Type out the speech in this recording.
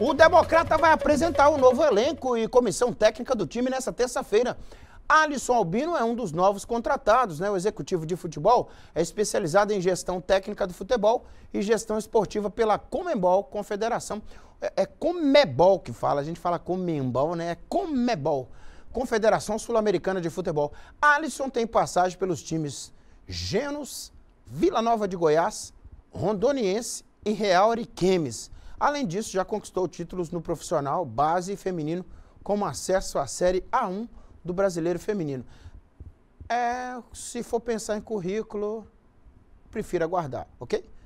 O Democrata vai apresentar o um novo elenco e comissão técnica do time nesta terça-feira. Alisson Albino é um dos novos contratados, né? O executivo de futebol é especializado em gestão técnica do futebol e gestão esportiva pela Comembol Confederação. É, é Comebol que fala, a gente fala Comembol, né? É Comebol, Confederação Sul-Americana de Futebol. Alisson tem passagem pelos times Genos, Vila Nova de Goiás, Rondoniense e Real Ariquemes. Além disso, já conquistou títulos no profissional, base e feminino, como acesso à Série A1 do brasileiro feminino. É, se for pensar em currículo, prefiro aguardar, ok?